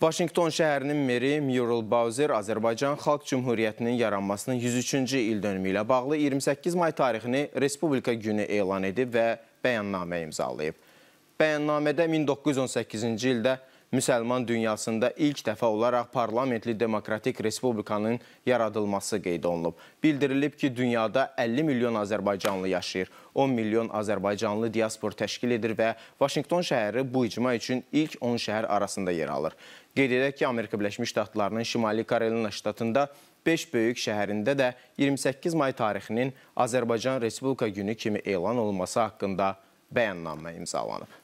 Vaşinqton şəhərinin meri Murel Bowser Azərbaycan Xalq Cümhuriyyətinin yaranmasının 103-cü il dönümü ilə bağlı 28 may tarixini Respublika günü elan edib və bəyannamə imzalayıb. Bəyannamədə 1918-ci ildə müsəlman dünyasında ilk dəfə olaraq parlamentli demokratik respublikanın yaradılması qeyd olunub. Bildirilib ki, dünyada 50 milyon azərbaycanlı yaşayır. 10 milyon azərbaycanlı diaspor təşkil edir və Vaşinqton şəhəri bu icma üçün ilk 10 şəhər arasında yer alır. Qeyd edək ki, Amerika Birləşmiş Ştatlarının Şimali Karolina ştatında 5 böyük şəhərində də 28 may tarixinin Azərbaycan Respublika günü kimi elan olunması haqqında bəyannamə imzalanıb.